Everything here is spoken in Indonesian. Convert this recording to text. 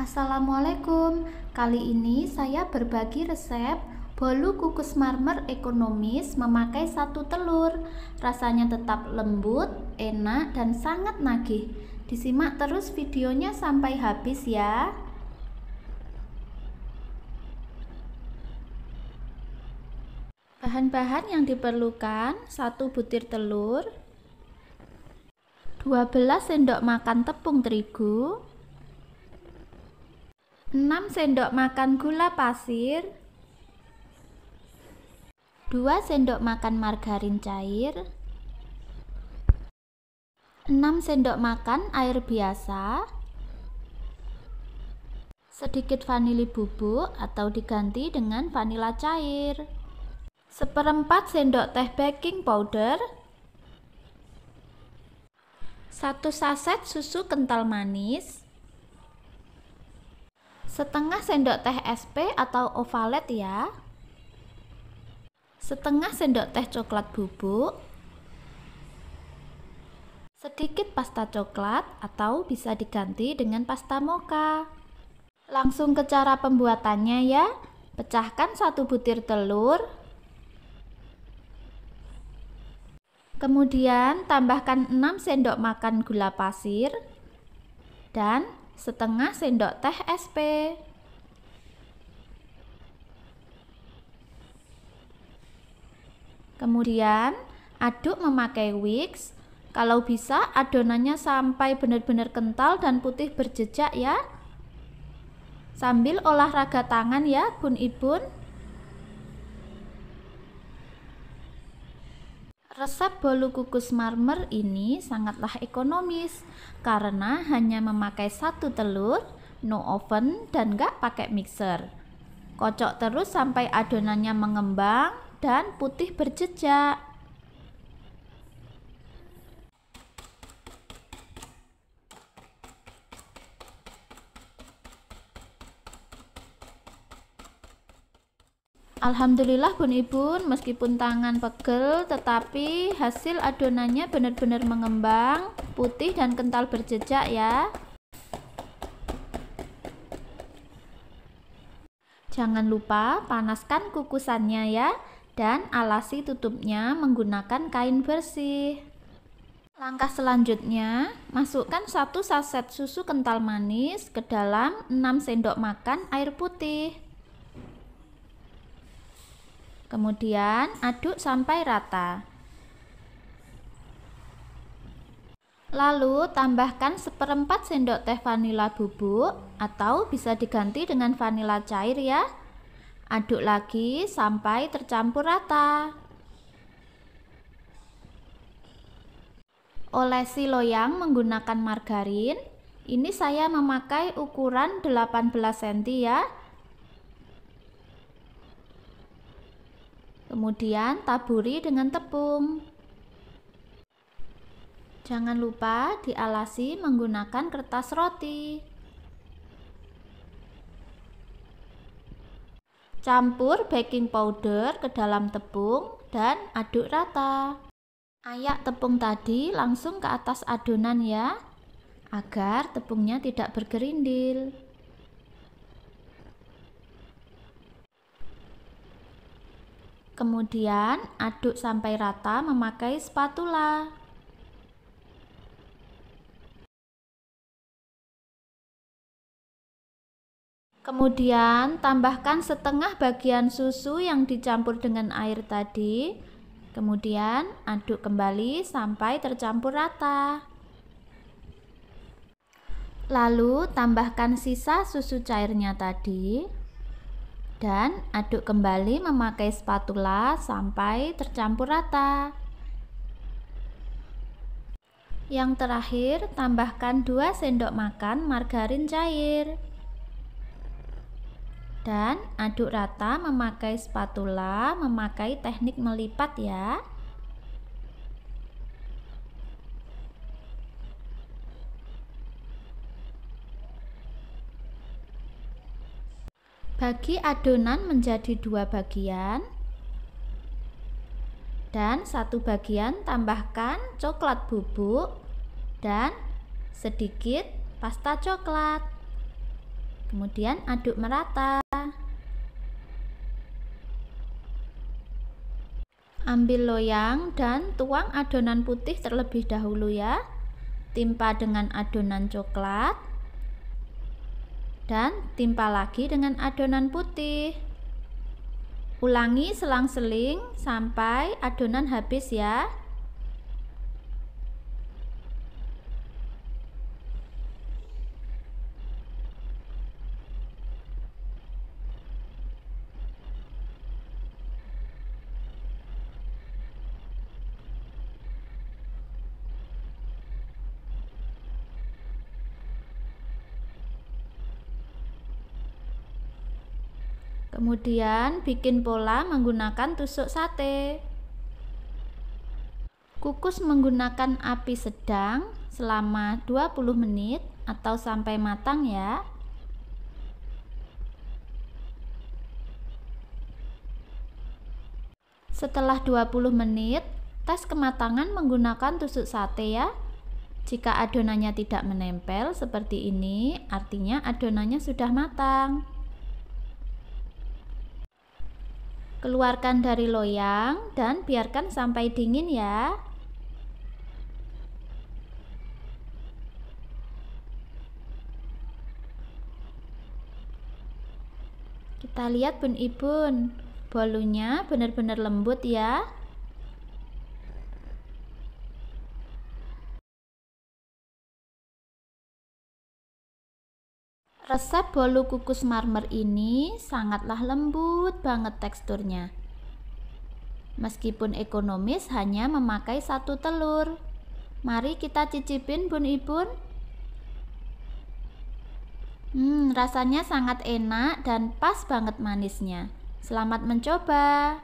Assalamualaikum. Kali ini saya berbagi resep bolu kukus marmer ekonomis memakai satu telur. Rasanya tetap lembut, enak dan sangat nagih. Disimak terus videonya sampai habis ya. Bahan-bahan yang diperlukan satu butir telur 12 sendok makan tepung terigu 6 sendok makan gula pasir 2 sendok makan margarin cair 6 sendok makan air biasa sedikit vanili bubuk atau diganti dengan vanila cair seperempat sendok teh baking powder satu saset susu kental manis setengah sendok teh SP atau ovalet ya setengah sendok teh coklat bubuk sedikit pasta coklat atau bisa diganti dengan pasta mocha langsung ke cara pembuatannya ya pecahkan satu butir telur kemudian tambahkan 6 sendok makan gula pasir dan setengah sendok teh SP, Kemudian aduk memakai wicks. Kalau bisa adonannya sampai benar-benar kental dan putih berjejak ya. Sambil olahraga tangan ya, Bun Ibun. Resep bolu kukus marmer ini sangatlah ekonomis karena hanya memakai satu telur, no oven, dan gak pakai mixer. Kocok terus sampai adonannya mengembang dan putih berjejak. Alhamdulillah bun ibu meskipun tangan pegel tetapi hasil adonannya benar-benar mengembang putih dan kental berjejak ya Jangan lupa panaskan kukusannya ya dan alasi tutupnya menggunakan kain bersih. Langkah selanjutnya, masukkan satu saset susu kental manis ke dalam 6 sendok makan air putih. Kemudian aduk sampai rata. Lalu tambahkan seperempat sendok teh vanila bubuk atau bisa diganti dengan vanila cair ya. Aduk lagi sampai tercampur rata. Olesi loyang menggunakan margarin. Ini saya memakai ukuran 18 cm ya. Kemudian taburi dengan tepung. Jangan lupa dialasi menggunakan kertas roti. Campur baking powder ke dalam tepung dan aduk rata. Ayak tepung tadi langsung ke atas adonan ya, agar tepungnya tidak bergerindil. Kemudian aduk sampai rata memakai spatula. Kemudian tambahkan setengah bagian susu yang dicampur dengan air tadi. Kemudian aduk kembali sampai tercampur rata. Lalu tambahkan sisa susu cairnya tadi dan aduk kembali memakai spatula sampai tercampur rata. Yang terakhir, tambahkan 2 sendok makan margarin cair. Dan aduk rata memakai spatula, memakai teknik melipat ya. Bagi adonan menjadi dua bagian dan satu bagian tambahkan coklat bubuk dan sedikit pasta coklat. Kemudian aduk merata. Ambil loyang dan tuang adonan putih terlebih dahulu ya. Timpa dengan adonan coklat dan timpa lagi dengan adonan putih. Ulangi selang-seling sampai adonan habis ya. Kemudian bikin pola menggunakan tusuk sate. Kukus menggunakan api sedang selama 20 menit atau sampai matang ya. Setelah 20 menit, tes kematangan menggunakan tusuk sate ya. Jika adonannya tidak menempel seperti ini, artinya adonannya sudah matang. Keluarkan dari loyang dan biarkan sampai dingin ya. Kita lihat bun ibun, bolunya benar-benar lembut ya. Resep bolu kukus marmer ini sangatlah lembut banget teksturnya. Meskipun ekonomis hanya memakai satu telur. Mari kita cicipin bun ibun. Hmm, rasanya sangat enak dan pas banget manisnya. Selamat mencoba.